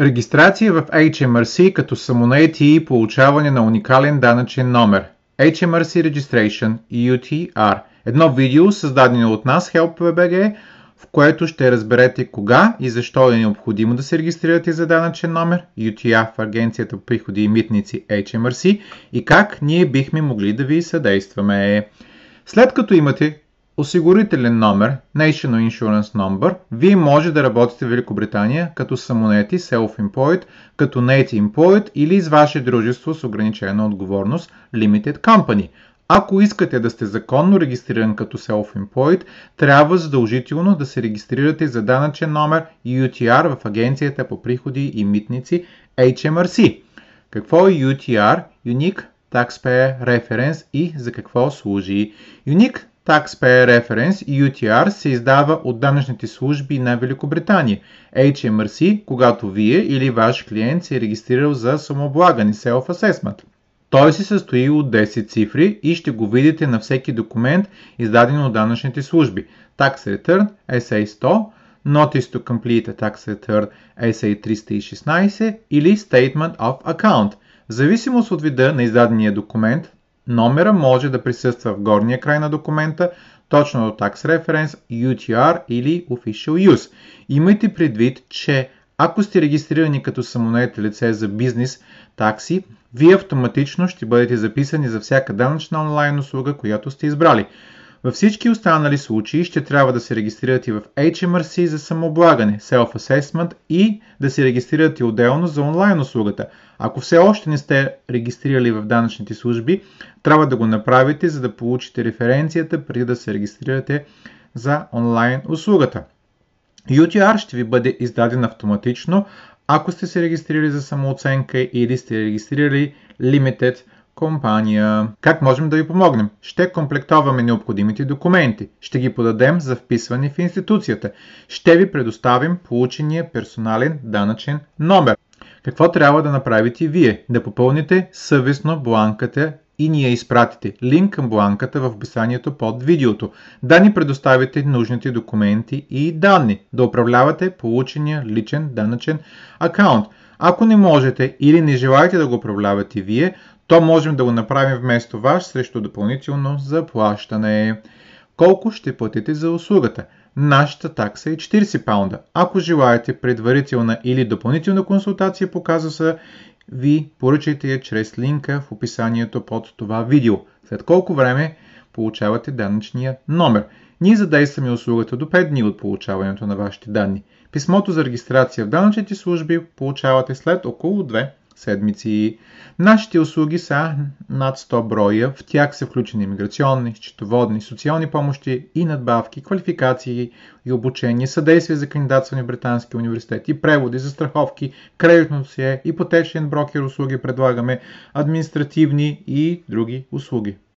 Регистрация в HMRC като самонаети и получаване на уникален данъчен номер HMRC Registration UTR Едно видео, създадено от нас HelpBG, в което ще разберете кога и защо е необходимо да се регистрирате за данъчен номер UTR в Агенцията по приходи и митници HMRC и как ние бихме могли да ви съдействаме. След като имате осигурителен номер National Insurance Number, вие може да работите в Великобритания като самонети self-employed, като native employed или с ваше дружество с ограничена отговорност Limited Company. Ако искате да сте законно регистриран като self-employed, трябва задължително да се регистрирате за данъчен номер UTR в Агенцията по приходи и митници HMRC. Какво е UTR? Unique Taxpayer Reference и за какво служи. Unique Taxpayer Reference UTR се издава от данъчните служби на Великобритания, HMRC, когато вие или ваш клиент се е регистрирал за самооблагане Self-Assessment. Той се състои от 10 цифри и ще го видите на всеки документ, издаден от данъчните служби. Tax Return SA 100, Notice to Complete a Tax Return SA 316 или Statement of Account. В зависимост от вида на издадения документ, Номера може да присъства в горния край на документа, точно до Tax референс UTR или Official Use. Имайте предвид, че ако сте регистрирани като самонаете лице за бизнес такси, вие автоматично ще бъдете записани за всяка данъчна онлайн услуга, която сте избрали. Във всички останали случаи ще трябва да се регистрират и в HMRC за самооблагане, self-assessment и да се регистрират и отделно за онлайн услугата. Ако все още не сте регистрирали в данъчните служби, трябва да го направите, за да получите референцията преди да се регистрирате за онлайн услугата. UTR ще ви бъде издаден автоматично, ако сте се регистрирали за самооценка или сте регистрирали Limited – компания. Как можем да ви помогнем? Ще комплектоваме необходимите документи. Ще ги подадем за вписване в институцията. Ще ви предоставим получения персонален данъчен номер. Какво трябва да направите вие? Да попълните съвестно бланката и ни я изпратите. Линк към бланката в описанието под видеото. Да ни предоставите нужните документи и данни. Да управлявате получения личен данъчен акаунт. Ако не можете или не желаете да го управлявате вие, то можем да го направим вместо вас срещу допълнително заплащане. Колко ще платите за услугата? Нашата такса е 40 паунда. Ако желаете предварителна или допълнителна консултация по казуса, ви поръчайте я чрез линка в описанието под това видео. След колко време получавате данъчния номер. Ние задействаме услугата до 5 дни от получаването на вашите данни. Писмото за регистрация в данъчните служби получавате след около 2 седмици. Нашите услуги са над 100 броя. В тях са включени миграционни, счетоводни, социални помощи и надбавки, квалификации и обучение, съдействие за кандидатстване в британски университети, преводи, застраховки, кредитно досие, ипотечен брокер услуги предлагаме, административни и други услуги.